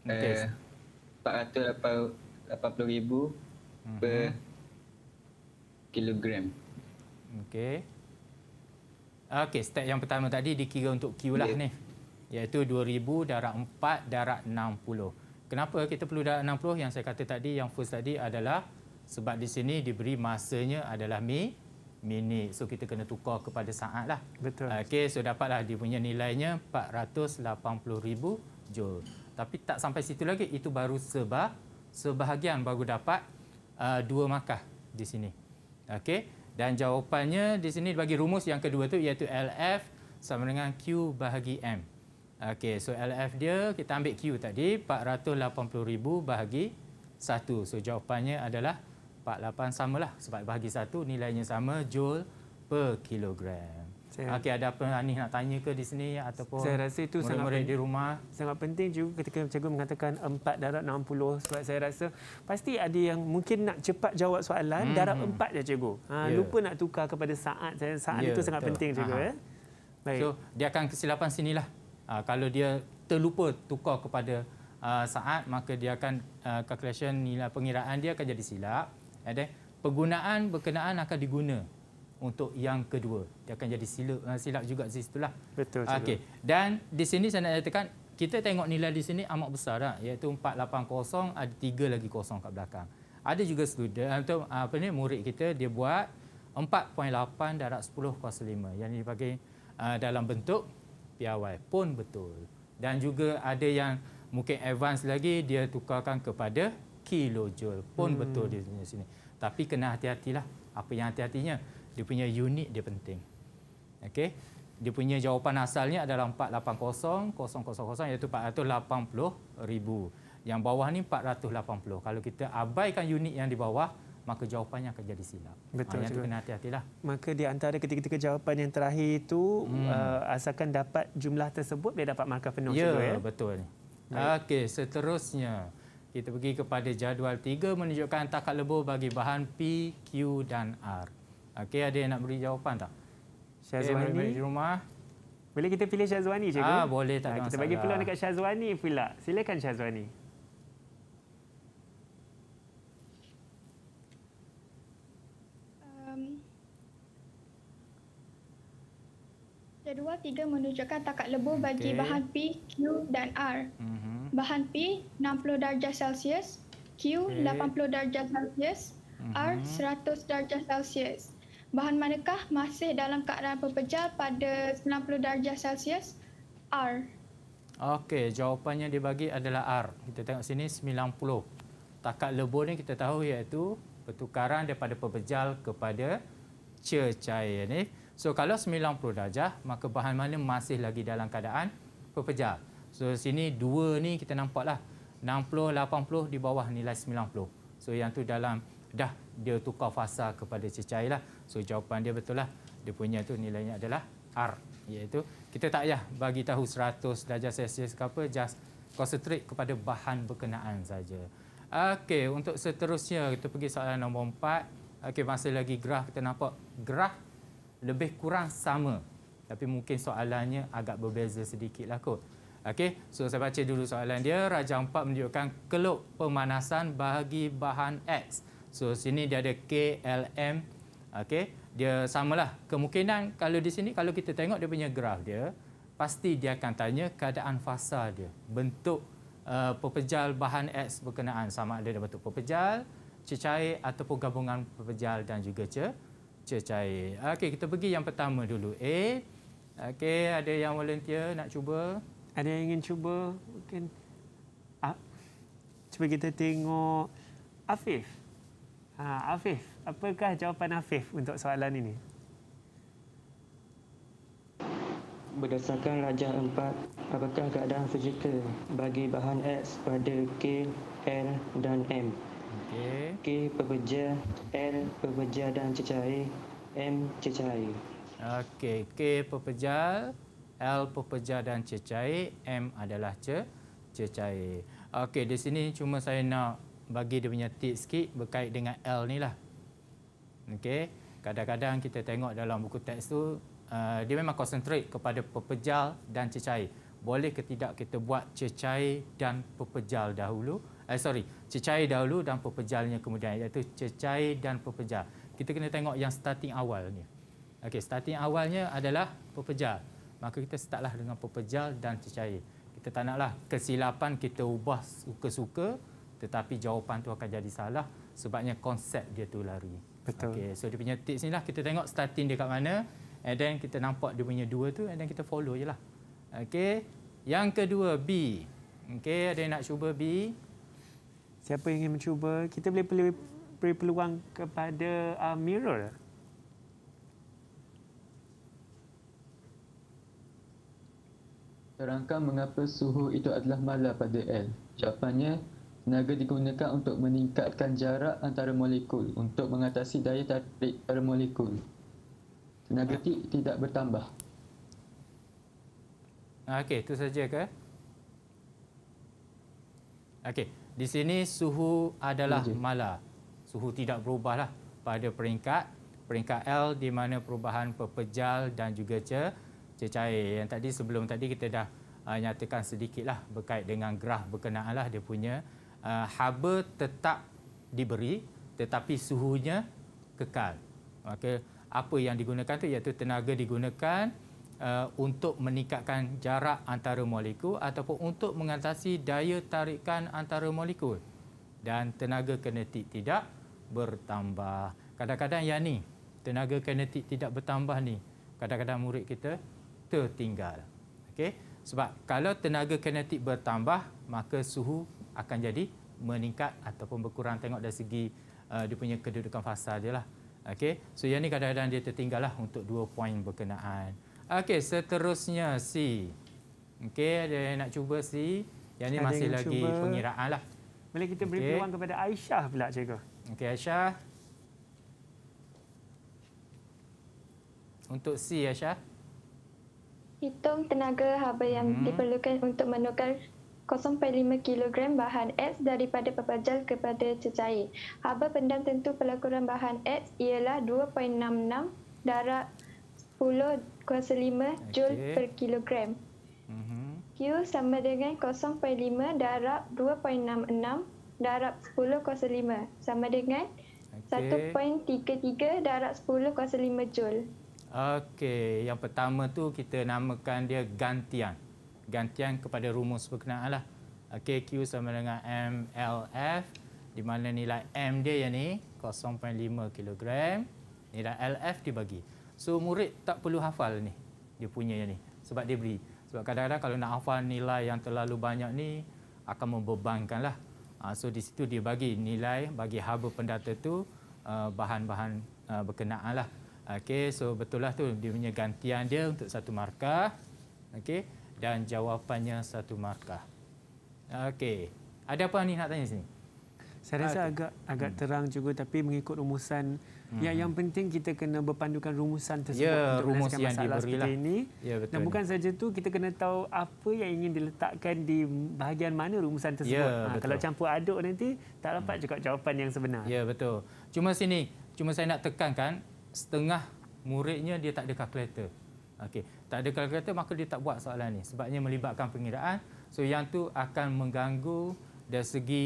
Okay. Uh, 480,000 per uh-huh. kilogram. Okey. Okey, step yang pertama tadi dikira untuk Q lah yeah. ni iaitu 2000 darab 4 darab 60. Kenapa kita perlu darab 60 yang saya kata tadi yang first tadi adalah sebab di sini diberi masanya adalah mi minit. So kita kena tukar kepada saat lah. Betul. Okey, so dapatlah dia punya nilainya 480,000 joule. Tapi tak sampai situ lagi, itu baru sebah sebahagian baru dapat uh, dua markah di sini. Okey, dan jawapannya di sini bagi rumus yang kedua tu iaitu LF sama dengan Q bahagi M. Okey, so LF dia kita ambil Q tadi 480,000 bahagi 1. So jawapannya adalah 48 samalah sebab bahagi 1 nilainya sama joule per kilogram. Okay, ada apa Anis nak tanya ke di sini ataupun Saya rasa itu sangat penting di rumah. Sangat penting juga ketika cikgu mengatakan 4 darab 60 sebab saya rasa pasti ada yang mungkin nak cepat jawab soalan hmm. darab 4 hmm. je cikgu. Ha, yeah. lupa nak tukar kepada saat. Saat yeah, itu sangat betul. penting cikgu ya. Baik. So, dia akan kesilapan sinilah. Uh, kalau dia terlupa tukar kepada uh, saat, maka dia akan uh, calculation nilai pengiraan dia akan jadi silap. Okay? Penggunaan berkenaan akan diguna untuk yang kedua. Dia akan jadi silap, uh, silap juga di situ. Betul. Okay. Dan di sini saya nak katakan, kita tengok nilai di sini amat besar. Dah, iaitu 480, ada tiga lagi kosong kat belakang. Ada juga student, uh, apa ni, murid kita, dia buat 4.8 darab 10 kuasa 5. Yang dipanggil uh, dalam bentuk piawai pun betul. Dan juga ada yang mungkin advance lagi dia tukarkan kepada kilojoule pun hmm. betul di sini. Tapi kena hati-hatilah. Apa yang hati-hatinya? Dia punya unit dia penting. Okey. Dia punya jawapan asalnya adalah 480000 iaitu 480000. Yang bawah ni 480. Kalau kita abaikan unit yang di bawah maka jawapannya akan jadi silap. Ha, betul. Ha, yang kena hati-hatilah. Maka di antara ketika-ketika jawapan yang terakhir itu hmm. uh, asalkan dapat jumlah tersebut dia dapat markah penuh ya, cikgu ya. betul. Okey, seterusnya kita pergi kepada jadual tiga menunjukkan takat lebur bagi bahan P, Q dan R. Okey, ada yang nak beri jawapan tak? Syazwani. Okay, di rumah. Boleh kita pilih Syazwani cikgu? Ah, boleh tak. Ha, kita masalah. bagi peluang dekat Syazwani pula. Silakan Syazwani. Syazwani. kedua tiga menunjukkan takat lebur bagi bahan P, Q dan R. Mm-hmm. Bahan P 60 darjah Celsius, Q okay. 80 darjah Celsius, mm-hmm. R 100 mhm. darjah Celsius. Bahan manakah masih dalam keadaan pepejal pada 90 darjah Celsius? R. Okey, jawapannya dibagi adalah R. Kita tengok sini 90. Takat lebu ni kita tahu iaitu pertukaran daripada pepejal kepada cecair ya ni. So kalau 90 darjah, maka bahan mana masih lagi dalam keadaan pepejal. So sini dua ni kita nampaklah 60 80 di bawah nilai 90. So yang tu dalam dah dia tukar fasa kepada cecair lah. So jawapan dia betul lah. Dia punya tu nilainya adalah R iaitu kita tak payah bagi tahu 100 darjah Celsius ke apa just concentrate kepada bahan berkenaan saja. Okey, untuk seterusnya kita pergi soalan nombor 4. Okey, masih lagi graf kita nampak graf lebih kurang sama. Tapi mungkin soalannya agak berbeza sedikit lah. kot. Okey, so saya baca dulu soalan dia. Raja 4 menunjukkan keluk pemanasan bagi bahan X. So sini dia ada KLM. Okey, dia samalah. Kemungkinan kalau di sini, kalau kita tengok dia punya graf dia, pasti dia akan tanya keadaan fasa dia. Bentuk uh, eh, pepejal bahan X berkenaan. Sama ada dia bentuk pepejal, cecair ataupun gabungan pepejal dan juga cecair cecair. Okey, kita pergi yang pertama dulu. A. Okey, ada yang volunteer nak cuba? Ada yang ingin cuba? Mungkin ah. Cuba kita tengok Afif. Ha, Afif, apakah jawapan Afif untuk soalan ini? Berdasarkan rajah empat, apakah keadaan fizikal bagi bahan X pada K, L dan M? K pekerja, L pekerja dan cecair, M cecair. Okey, K pepejal, L pepejal dan cecair, M adalah ce cecair. Okey, di sini cuma saya nak bagi dia punya tip sikit berkait dengan L ni lah. Okey. Kadang-kadang kita tengok dalam buku teks tu, uh, dia memang konsentrate kepada pepejal dan cecair. Boleh ke tidak kita buat cecair dan pepejal dahulu? Okey eh, sorry, cecair dahulu dan pepejalnya kemudian iaitu cecair dan pepejal. Kita kena tengok yang starting awalnya. Okey, starting awalnya adalah pepejal. Maka kita startlah dengan pepejal dan cecair. Kita tak naklah kesilapan kita ubah suka-suka tetapi jawapan tu akan jadi salah sebabnya konsep dia tu lari. Betul. Okey, so dia punya tips inilah kita tengok starting dia kat mana and then kita nampak dia punya dua tu and then kita follow jelah. Okey. Yang kedua B. Okey, ada yang nak cuba B? siapa yang ingin mencuba kita boleh beri, beri peluang kepada uh, mirror Terangkan mengapa suhu itu adalah malah pada L. Jawapannya, tenaga digunakan untuk meningkatkan jarak antara molekul untuk mengatasi daya tarik antara molekul. Tenaga T tidak bertambah. Okey, itu sahaja. ke? Okey, di sini suhu adalah mala. Suhu tidak berubahlah pada peringkat peringkat L di mana perubahan pepejal dan juga cecair. Yang tadi sebelum tadi kita dah uh, nyatakan sedikitlah berkait dengan graf berkenaanlah dia punya uh, haba tetap diberi tetapi suhunya kekal. Maka apa yang digunakan tu iaitu tenaga digunakan Uh, untuk meningkatkan jarak antara molekul ataupun untuk mengatasi daya tarikan antara molekul dan tenaga kinetik tidak bertambah. Kadang-kadang yang ni, tenaga kinetik tidak bertambah ni, kadang-kadang murid kita tertinggal. Okey? Sebab kalau tenaga kinetik bertambah, maka suhu akan jadi meningkat ataupun berkurang tengok dari segi uh, dia punya kedudukan fasa dia lah. Okey? So yang ni kadang-kadang dia tertinggal lah untuk dua poin berkenaan. Okey, seterusnya C. Okey, ada yang nak cuba C. Yang ini masih lagi pengiraan lah. Boleh kita beri okay. peluang kepada Aisyah pula, cikgu. Okey, Aisyah. Untuk C, Aisyah. Hitung tenaga haba yang hmm. diperlukan untuk menukar 0.5 kg bahan X daripada pepajal kepada cecair. Haba pendam tentu pelakuran bahan X ialah 2.66 darab 10 kuasa 5 okay. joule per kilogram. Mhm. Q sama dengan 0.5 darab 2.66 darab 10 kuasa 5 sama dengan okay. 1.33 darab 10 kuasa 5 joule. Okey, yang pertama tu kita namakan dia gantian. Gantian kepada rumus berkenaan lah. Okey, Q sama dengan MLF di mana nilai M dia yang ni 0.5 kilogram. Nilai LF dibagi. So murid tak perlu hafal ni. Dia punya ni. Sebab dia beri. Sebab kadang-kadang kalau nak hafal nilai yang terlalu banyak ni akan membebankan lah. Ah, so di situ dia bagi nilai bagi haba pendata tu ah, bahan-bahan ah, berkenaan lah. Okay, so betul lah tu dia punya gantian dia untuk satu markah. Okay, dan jawapannya satu markah. Okay, ada apa ni nak tanya sini? Saya rasa okay. agak agak hmm. terang juga tapi mengikut rumusan Ya yang penting kita kena berpandukan rumusan tersebut ya, untuk rumus yang diberilah. Ini. Ya, betul. Dan ini. bukan saja itu kita kena tahu apa yang ingin diletakkan di bahagian mana rumusan tersebut. Ya, ha, kalau campur aduk nanti tak dapat juga jawapan yang sebenar. Ya betul. Cuma sini, cuma saya nak tekankan setengah muridnya dia tak ada kalkulator. Okey, tak ada kalkulator maka dia tak buat soalan ni sebabnya melibatkan pengiraan. So yang tu akan mengganggu dari segi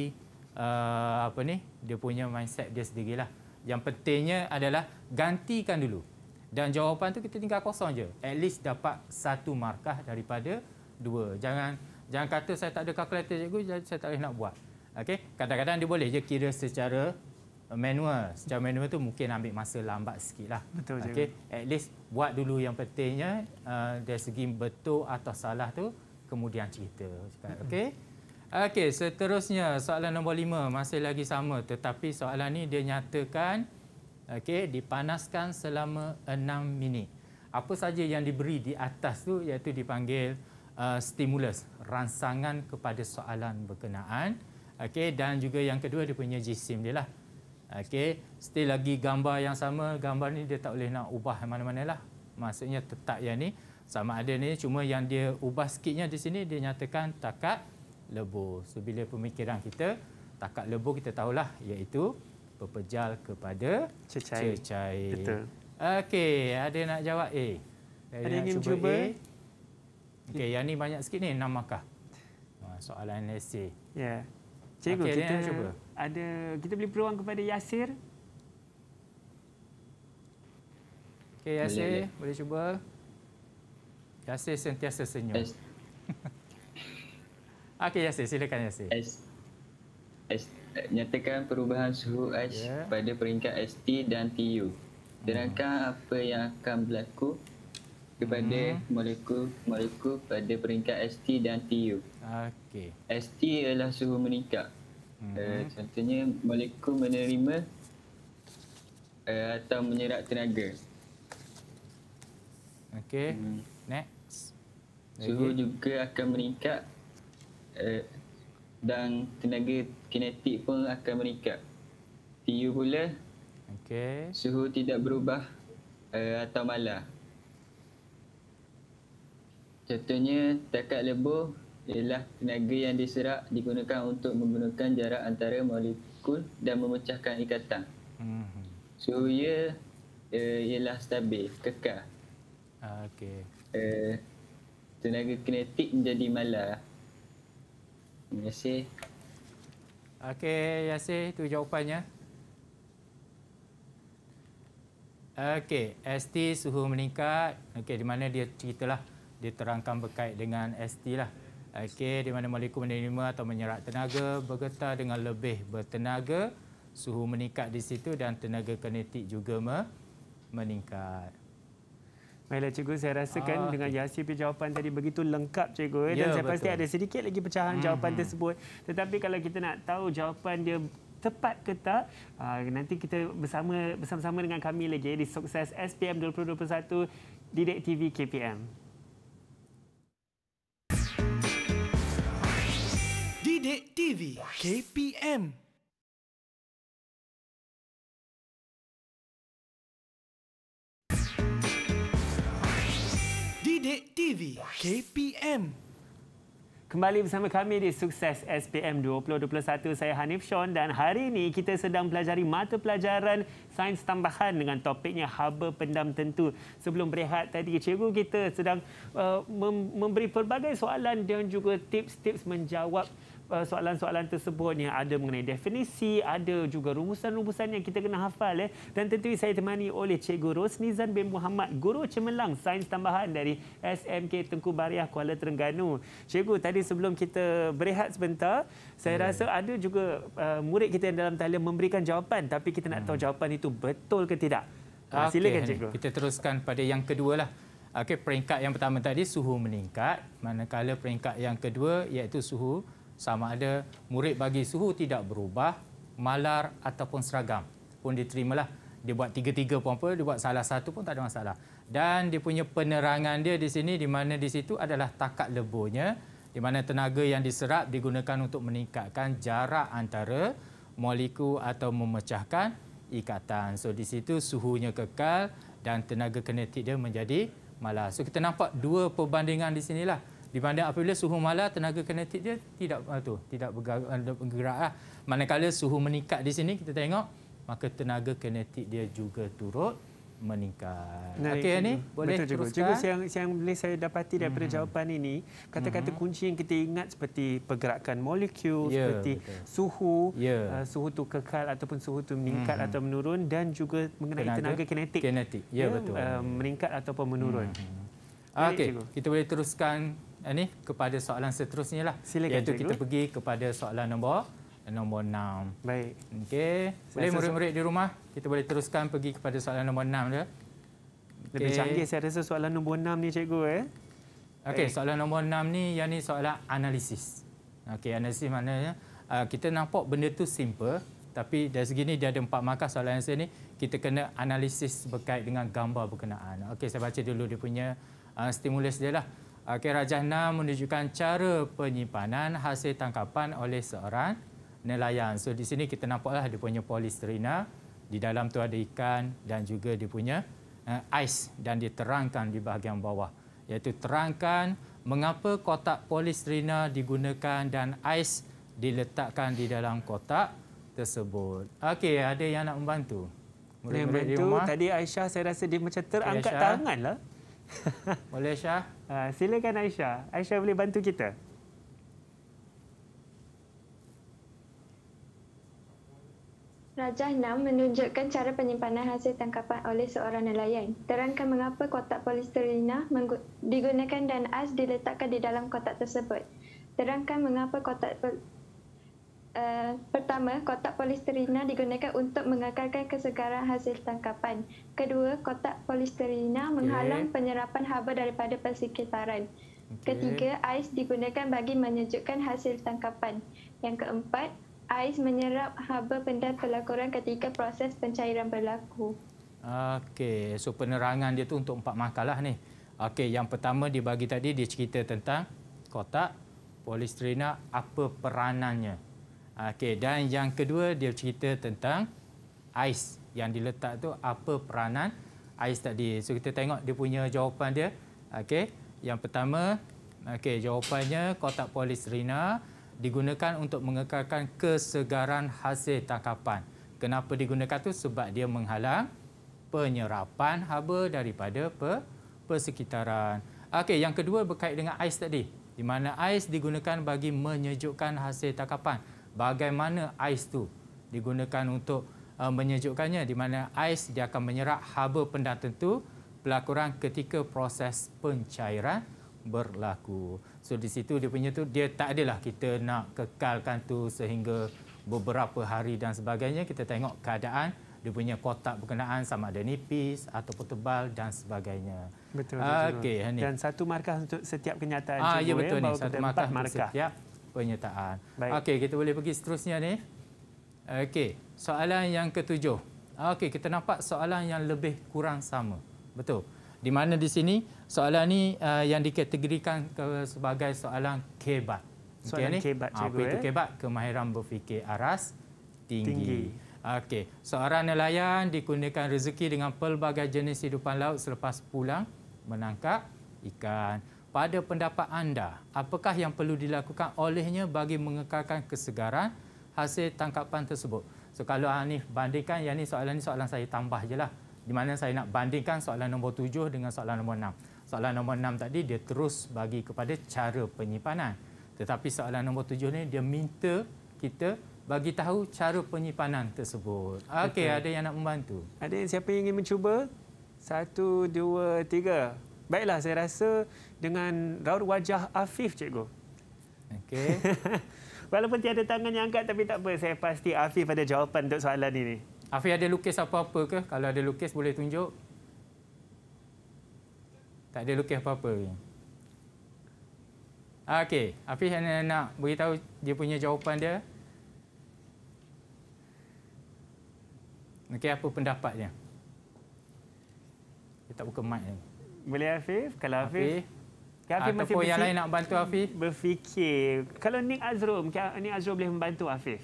uh, apa ni? Dia punya mindset dia sendirilah. lah. Yang pentingnya adalah gantikan dulu. Dan jawapan tu kita tinggal kosong je. At least dapat satu markah daripada dua. Jangan jangan kata saya tak ada kalkulator cikgu, saya tak boleh nak buat. Okey. Kadang-kadang dia boleh je kira secara manual. Secara manual tu mungkin ambil masa lambat sikitlah. Betul cikgu. Okey. At least buat dulu yang pentingnya uh, dari segi betul atau salah tu kemudian cerita. Okey. Okey, seterusnya soalan nombor lima masih lagi sama tetapi soalan ini dia nyatakan okay, dipanaskan selama enam minit. Apa saja yang diberi di atas tu iaitu dipanggil uh, stimulus, ransangan kepada soalan berkenaan. okay, dan juga yang kedua dia punya jisim dia lah. Okey, still lagi gambar yang sama, gambar ni dia tak boleh nak ubah mana-mana lah. Maksudnya tetap yang ni sama ada ni cuma yang dia ubah sikitnya di sini dia nyatakan takat lebur. So bila pemikiran kita takat lebur kita tahulah iaitu berpejal kepada cecair. cecair. Betul. Okey, ada nak jawab eh, A. Ada, ada ingin cuba? cuba? Okey, yang ni banyak sikit ni 6 markah. Ha, soalan NSC. Ya. Yeah. Cikgu okay, kita cuba. Ada kita boleh peluang kepada Yasir. Okey, Yasir boleh, boleh. boleh cuba. Yasir sentiasa senyum. Best. Okey Yasir, silakan Yasir. Ais, ais, nyatakan perubahan suhu ais yeah. pada peringkat ST dan TU. Sedangkan hmm. apa yang akan berlaku kepada molekul-molekul hmm. pada peringkat ST dan TU. Okey. ST ialah suhu meningkat. Eh, hmm. Uh, contohnya molekul menerima uh, atau menyerap tenaga. Okey. Hmm. Next. Lagi. Suhu juga akan meningkat uh, dan tenaga kinetik pun akan meningkat. TU pula okay. suhu tidak berubah uh, atau malah. Contohnya takat lebur ialah tenaga yang diserap digunakan untuk menggunakan jarak antara molekul dan memecahkan ikatan. Mm-hmm. Suhu ia uh, ialah stabil, kekal. Ah, okay. Uh, tenaga kinetik menjadi malah. Yasir. Okey, Yasir, Tu jawapannya. Okey, ST suhu meningkat. Okey, di mana dia ceritalah. Dia terangkan berkait dengan ST lah. Okey, di mana molekul menerima atau menyerap tenaga bergetar dengan lebih bertenaga. Suhu meningkat di situ dan tenaga kinetik juga meningkat. Baiklah cikgu, saya rasakan ah, dengan okay. Yasir punya jawapan tadi begitu lengkap cikgu. Eh. Ya, dan saya betul. pasti ada sedikit lagi pecahan hmm. jawapan hmm, hmm. tersebut. Tetapi kalau kita nak tahu jawapan dia tepat ke tak, ah, nanti kita bersama bersama-sama dengan kami lagi eh, di Sukses SPM 2021 di TV KPM. Didik TV KPM. Sidik TV KPM. Kembali bersama kami di Sukses SPM 2021. Saya Hanif Shon dan hari ini kita sedang belajar mata pelajaran sains tambahan dengan topiknya haba pendam tentu. Sebelum berehat tadi, cikgu kita sedang uh, memberi pelbagai soalan dan juga tips-tips menjawab Eh, soalan-soalan tersebut yang ada mengenai definisi, ada juga rumusan-rumusan yang kita kena hafal. Eh. Dan tentu saya temani oleh Cikgu Rosnizan bin Muhammad, Guru Cemerlang Sains Tambahan dari SMK Tengku Bariah, Kuala Terengganu. Cikgu, tadi sebelum kita berehat sebentar, saya hmm. rasa ada juga uh, murid kita yang dalam talian memberikan jawapan tapi kita nak hmm. tahu jawapan itu betul ke tidak. Uh, ah, okay. Silakan Cikgu. Kita teruskan pada yang kedua lah. Okey, peringkat yang pertama tadi suhu meningkat, manakala peringkat yang kedua iaitu suhu sama ada murid bagi suhu tidak berubah, malar ataupun seragam pun diterimalah. Dia buat tiga-tiga pun apa, dia buat salah satu pun tak ada masalah. Dan dia punya penerangan dia di sini, di mana di situ adalah takat leburnya, di mana tenaga yang diserap digunakan untuk meningkatkan jarak antara molekul atau memecahkan ikatan. So di situ suhunya kekal dan tenaga kinetik dia menjadi malas. So kita nampak dua perbandingan di sinilah. Dibanding apabila suhu malah tenaga kinetik dia tidak ah, tu, tidak ah, bergerak. Lah. Manakala suhu meningkat di sini, kita tengok, maka tenaga kinetik dia juga turut meningkat. Okey ni boleh Betul teruskan. Juga. juga yang yang boleh saya dapati daripada mm -hmm. jawapan ini, kata-kata -hmm. kunci yang kita ingat seperti pergerakan molekul, yeah, seperti betul. suhu, yeah. Ya. uh, suhu tu kekal ataupun suhu tu meningkat -hmm. atau menurun dan juga mengenai tenaga, tenaga kinetik. Kinetik. Ya yeah, betul. Uh, meningkat ataupun menurun. -hmm. Okey, kita boleh teruskan ini eh, kepada soalan seterusnya lah. Silakan Iaitu cikgu. kita pergi kepada soalan nombor nombor 6. Baik. Okey. Boleh murid-murid di rumah, kita boleh teruskan pergi kepada soalan nombor 6 dia. Lebih canggih saya rasa soalan nombor 6 ni cikgu eh. Okey, soalan nombor 6 ni yang ni soalan analisis. Okey, analisis maknanya uh, kita nampak benda tu simple tapi dah segini dia ada empat markah soalan yang saya ni kita kena analisis berkait dengan gambar berkenaan. Okey, saya baca dulu dia punya uh, stimulus dia lah. Okey, Rajahna menunjukkan cara penyimpanan hasil tangkapan oleh seorang nelayan. So di sini kita nampaklah dia punya polisterina di dalam tu ada ikan dan juga dia punya uh, ais dan diterangkan di bahagian bawah. Iaitu terangkan mengapa kotak polisterina digunakan dan ais diletakkan di dalam kotak tersebut. Okey, ada yang nak membantu? Boleh membantu. Tadi Aisyah saya rasa dia macam terangkat tangan lah. Boleh Aisyah. Ah, silakan Aisyah. Aisyah boleh bantu kita. Rajah 6 menunjukkan cara penyimpanan hasil tangkapan oleh seorang nelayan. Terangkan mengapa kotak polisterina digunakan dan as diletakkan di dalam kotak tersebut. Terangkan mengapa kotak Eh, pertama, kotak polisterina digunakan untuk mengekalkan kesegaran hasil tangkapan. Kedua, kotak polisterina okay. menghalang penyerapan haba daripada persekitaran. Okay. Ketiga, ais digunakan bagi menyejukkan hasil tangkapan. Yang keempat, ais menyerap haba benda pelakuran ketika proses pencairan berlaku. Okey, so penerangan dia tu untuk empat makalah ni. Okey, yang pertama dibagi tadi dia cerita tentang kotak polisterina apa peranannya Okey, dan yang kedua dia cerita tentang ais yang diletak tu apa peranan ais tadi. So kita tengok dia punya jawapan dia. Okey, yang pertama okey jawapannya kotak polistrina digunakan untuk mengekalkan kesegaran hasil tangkapan. Kenapa digunakan tu sebab dia menghalang penyerapan haba daripada pe persekitaran. Okey, yang kedua berkait dengan ais tadi. Di mana ais digunakan bagi menyejukkan hasil tangkapan bagaimana ais tu digunakan untuk uh, menyejukkannya di mana ais dia akan menyerap haba benda tertentu pelakuran ketika proses pencairan berlaku. So di situ dia punya tu dia tak adalah kita nak kekalkan tu sehingga beberapa hari dan sebagainya kita tengok keadaan dia punya kotak berkenaan sama ada nipis ataupun tebal dan sebagainya. Betul betul. Ah, betul. Okay, dan satu markah untuk setiap kenyataan ah, ya, betul ya, ni. Satu markah, markah. setiap penyertaan. Okey, kita boleh pergi seterusnya ni. Okey, soalan yang ketujuh. Okey, kita nampak soalan yang lebih kurang sama. Betul. Di mana di sini soalan ini uh, yang dikategorikan sebagai soalan kebat. Okay, soalan ni? kebat ah, cikgu. Apa itu eh? kebat? Kemahiran berfikir aras tinggi. tinggi. Okey, seorang nelayan dikurniakan rezeki dengan pelbagai jenis hidupan laut selepas pulang menangkap ikan pada pendapat anda, apakah yang perlu dilakukan olehnya bagi mengekalkan kesegaran hasil tangkapan tersebut? So kalau Hanif bandingkan yang ni soalan ini soalan saya tambah je lah. Di mana saya nak bandingkan soalan nombor tujuh dengan soalan nombor enam. Soalan nombor enam tadi dia terus bagi kepada cara penyimpanan. Tetapi soalan nombor tujuh ni dia minta kita bagi tahu cara penyimpanan tersebut. Okey, ada yang nak membantu? Ada yang siapa yang ingin mencuba? Satu, dua, tiga. Baiklah, saya rasa dengan raut wajah Afif, cikgu. Okey. Walaupun tiada tangan yang angkat, tapi tak apa. Saya pasti Afif ada jawapan untuk soalan ini. Afif ada lukis apa-apa ke? Kalau ada lukis, boleh tunjuk. Tak ada lukis apa-apa. Okey, Afif nak, nak beritahu dia punya jawapan dia. Okey, apa pendapatnya? Kita buka mic ni. Boleh Afif? Kalau Afif? Afif. Kak Afif masih yang lain nak bantu Afif? Berfikir. Kalau Nick Azrul, ah, Nick Azrul boleh membantu Afif?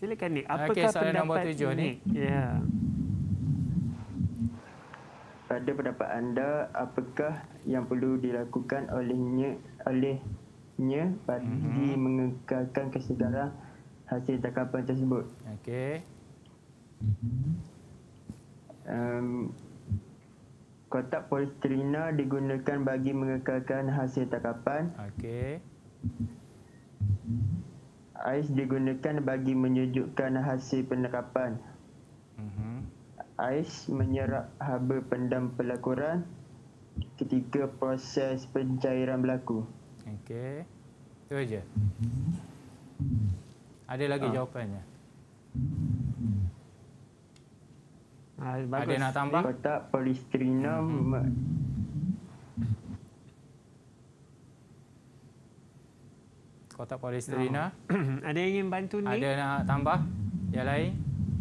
Silakan Nick. Apakah okay, soalan pendapat nombor tujuh ni? Ya. Pada pendapat anda, apakah yang perlu dilakukan olehnya olehnya bagi mm -hmm. mengekalkan kesedaran hasil tangkapan tersebut. Okey. Um, kotak poltrina digunakan bagi mengekalkan hasil tangkapan. Okey. Ais digunakan bagi menyejukkan hasil penerapan. uh Ais menyerap haba pendam pelakuran ketika proses pencairan berlaku. Okey. Itu aja. Ada lagi ha. jawapannya. Ah, ada nak tambah? Kotak polistrina hmm. Kotak polistrina. Oh. ada yang ingin bantu ni? Ada nak tambah? Yang lain?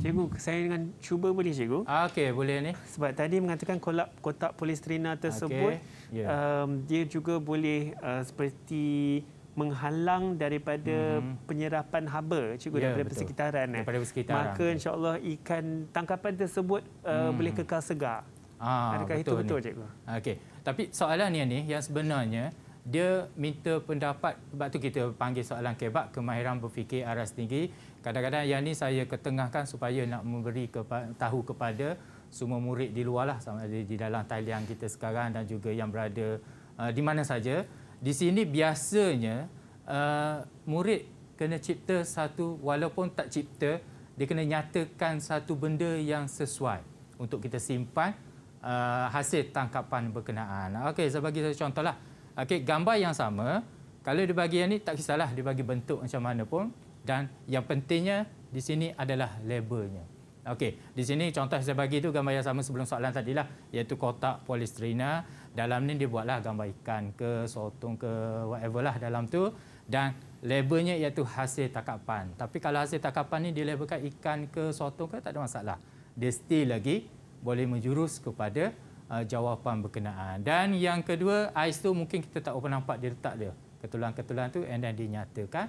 Cikgu, saya dengan cuba boleh cikgu? Ah, okey, boleh ni. Sebab tadi mengatakan kolap kotak polistrina tersebut, okay. yeah. um, dia juga boleh uh, seperti menghalang daripada hmm. penyerapan haba cikgu ya, daripada betul. persekitaran eh daripada persekitaran maka insyaallah ikan tangkapan tersebut uh, hmm. boleh kekal segar ah adakah betul itu betul ni. cikgu okey tapi soalan ni yang sebenarnya dia minta pendapat sebab tu kita panggil soalan kebab kemahiran berfikir aras tinggi kadang-kadang yang ni saya ketengahkan supaya nak memberi kepa- tahu kepada semua murid di luarlah sama ada di dalam talian kita sekarang dan juga yang berada uh, di mana saja di sini biasanya uh, murid kena cipta satu walaupun tak cipta dia kena nyatakan satu benda yang sesuai untuk kita simpan uh, hasil tangkapan berkenaan. Okey, saya bagi satu contohlah. Okey, gambar yang sama kalau dia bagi yang ni tak kisahlah dia bagi bentuk macam mana pun dan yang pentingnya di sini adalah labelnya. Okey, di sini contoh saya bagi itu gambar yang sama sebelum soalan tadi lah, iaitu kotak polistrina. Dalam ni dia buatlah gambar ikan ke sotong ke whatever lah dalam tu dan labelnya iaitu hasil takapan. Tapi kalau hasil takapan ni dilabelkan ikan ke sotong ke tak ada masalah. Dia still lagi boleh menjurus kepada uh, jawapan berkenaan. Dan yang kedua, ais tu mungkin kita tak pernah nampak dia letak dia. Ketulan-ketulan tu and then dinyatakan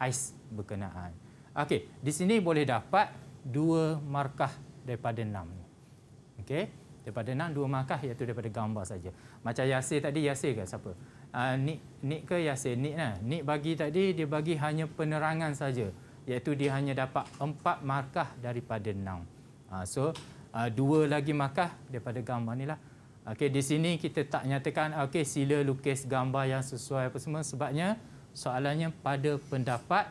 ais berkenaan. Okey, di sini boleh dapat dua markah daripada enam. Okey, daripada enam dua markah iaitu daripada gambar saja. Macam Yasir tadi Yasir ke siapa? Uh, ah, Nik Nik ke Yasir? Nik lah. Nik bagi tadi dia bagi hanya penerangan saja iaitu dia hanya dapat empat markah daripada enam. Uh, so uh, dua lagi markah daripada gambar ni lah. Okey, di sini kita tak nyatakan okey sila lukis gambar yang sesuai apa semua sebabnya soalannya pada pendapat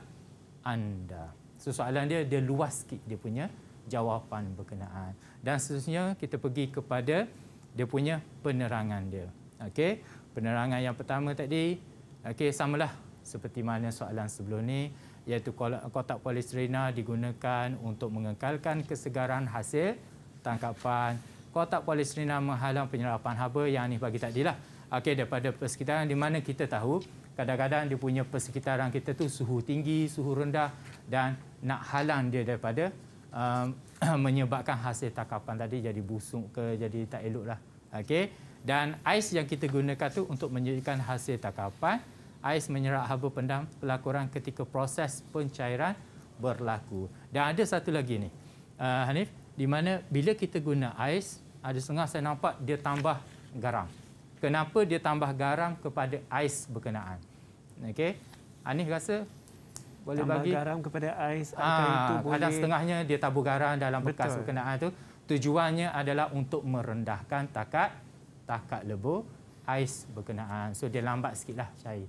anda. So soalan dia, dia luas sikit dia punya jawapan berkenaan. Dan seterusnya kita pergi kepada dia punya penerangan dia. okay? penerangan yang pertama tadi, okey samalah seperti mana soalan sebelum ni iaitu kotak polistirena digunakan untuk mengekalkan kesegaran hasil tangkapan. Kotak polistirena menghalang penyerapan haba yang ni bagi tadilah. Okey daripada persekitaran di mana kita tahu kadang-kadang dia punya persekitaran kita tu suhu tinggi, suhu rendah dan nak halang dia daripada uh, menyebabkan hasil takapan tadi jadi busuk ke jadi tak elok lah, okay? Dan ais yang kita gunakan tu untuk menjadikan hasil takapan, ais menyerap haba pendam pelakuran ketika proses pencairan berlaku. Dan ada satu lagi ni. Uh, Hanif, di mana bila kita guna ais, ada setengah saya nampak dia tambah garam kenapa dia tambah garam kepada ais berkenaan. Okey. Anis rasa boleh tambah bagi tambah garam kepada ais atau ah, itu boleh. Ada setengahnya dia tabur garam dalam bekas Betul. berkenaan tu. Tujuannya adalah untuk merendahkan takat takat lebur ais berkenaan. So dia lambat sikitlah cair.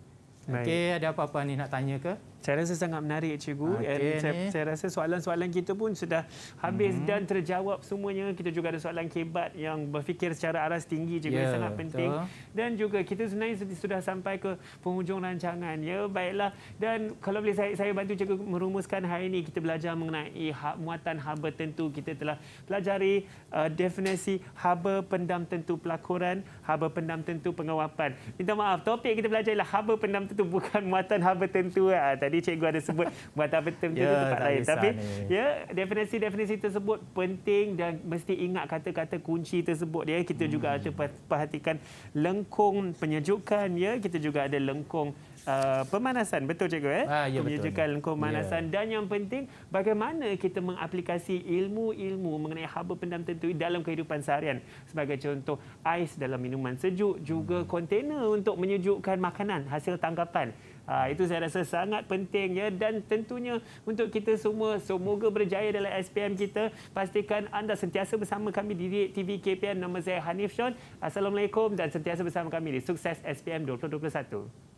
Okey, ada apa-apa ni nak tanya ke? Saya rasa sangat menarik cikgu. Okay, saya, saya rasa soalan-soalan kita pun sudah habis mm -hmm. dan terjawab semuanya. Kita juga ada soalan kebat yang berfikir secara aras tinggi cikgu yeah, ya, sangat penting. Betul. Dan juga kita sebenarnya sudah sampai ke penghujung rancangan. Ya, baiklah. Dan kalau boleh saya, saya bantu cikgu merumuskan hari ini kita belajar mengenai hak, muatan haba tentu. Kita telah pelajari uh, definisi haba pendam tentu pelakuran, haba pendam tentu pengawapan. Minta maaf, topik kita belajar ialah haba pendam tentu bukan muatan haba tentu. Ya. Tadi tadi cikgu ada sebut buat apa term tu yeah, tempat lain tapi ya yeah, definisi-definisi tersebut penting dan mesti ingat kata-kata kunci tersebut ya kita hmm. juga ada perhatikan lengkung penyejukan ya kita juga ada lengkung Uh, pemanasan betul cikgu eh ha, ya, menyejukkan lengkung ya. pemanasan ya. dan yang penting bagaimana kita mengaplikasi ilmu-ilmu mengenai haba pendam tertentu dalam kehidupan seharian sebagai contoh ais dalam minuman sejuk juga kontena hmm. untuk menyejukkan makanan hasil tangkapan Ha, itu saya rasa sangat penting ya dan tentunya untuk kita semua semoga berjaya dalam SPM kita. Pastikan anda sentiasa bersama kami di TV KPM. Nama saya Hanif Shon. Assalamualaikum dan sentiasa bersama kami di Sukses SPM 2021.